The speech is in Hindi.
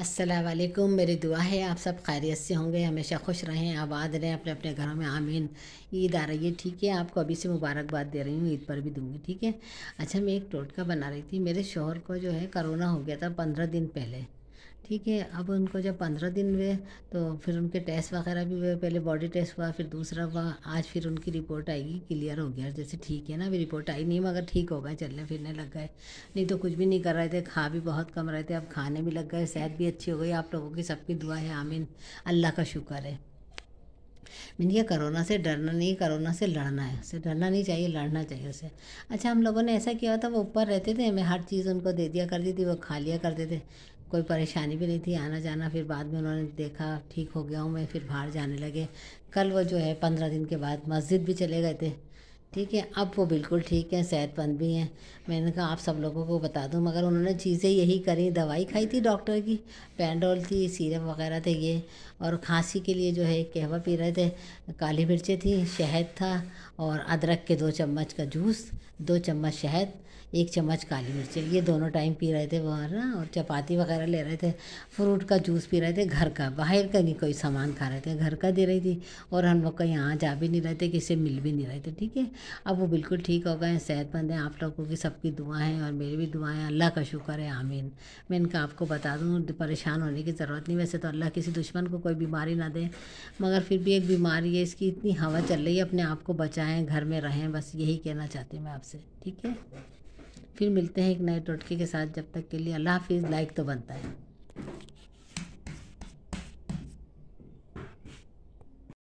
असलकुम मेरी दुआ है आप सब खैरियत से होंगे हमेशा खुश रहें आबाद रहें अपने अपने घरों में आमीन ईद आ रही है ठीक है आपको अभी से मुबारकबाद दे रही हूँ ईद पर भी दूँगी ठीक है अच्छा मैं एक टोटका बना रही थी मेरे शोहर को जो है करोना हो गया था पंद्रह दिन पहले ठीक है अब उनको जब पंद्रह दिन हुए तो फिर उनके टेस्ट वगैरह भी हुए पहले बॉडी टेस्ट हुआ फिर दूसरा हुआ आज फिर उनकी रिपोर्ट आएगी क्लियर हो गया जैसे ठीक है ना अभी रिपोर्ट आई नहीं मगर ठीक हो गए चलने फिरने लग गए नहीं तो कुछ भी नहीं कर रहे थे खा भी बहुत कम रहे थे अब खाने भी लग गए सेहत भी अच्छी हो गई आप लोगों की सबकी दुआ है आमीन अल्लाह का शुक्र है मीन ये करोना से डरना नहीं करोना से लड़ना है उसे डरना नहीं चाहिए लड़ना चाहिए उसे अच्छा हम लोगों ने ऐसा किया था वो ऊपर रहते थे मैं हर चीज़ उनको दे दिया करती थी वो खा लिया करते थे कोई परेशानी भी नहीं थी आना जाना फिर बाद में उन्होंने देखा ठीक हो गया हूँ मैं फिर बाहर जाने लगे कल वो जो है पंद्रह दिन के बाद मस्जिद भी चले गए थे ठीक है अब वो बिल्कुल ठीक है सेहतमंद भी हैं मैंने कहा आप सब लोगों को बता दूं मगर उन्होंने चीज़ें यही करी दवाई खाई थी डॉक्टर की पैंडोल थी सीरप वगैरह थे ये और खांसी के लिए जो है कहवा पी रहे थे काली मिर्चें थी शहद था और अदरक के दो चम्मच का जूस दो चम्मच शहद एक चम्मच काली मिर्च ये दोनों टाइम पी रहे थे वहाँ ना और चपाती वगैरह ले रहे थे फ्रूट का जूस पी रहे थे घर का बाहर का नहीं कोई सामान खा रहे थे घर का दे रही थी और हम लोग का यहाँ जा भी नहीं रहे थे किसी मिल भी नहीं रहे थे ठीक है अब वो बिल्कुल ठीक हो गए हैं सेहतमंद हैं आप लोगों की सबकी दुआएं हैं और मेरी भी दुआएं अल्लाह का शुक्र है आमीन मैं इनका आपको बता दूँ परेशान होने की ज़रूरत नहीं वैसे तो अल्लाह किसी दुश्मन को कोई बीमारी ना दे मगर फिर भी एक बीमारी है इसकी इतनी हवा चल रही है अपने आप को बचाएँ घर में रहें बस यही कहना चाहती हूँ मैं आपसे ठीक है फिर मिलते हैं एक नए टोटके के साथ जब तक के लिए अल्लाह हाफिज़ लाइक तो बनता है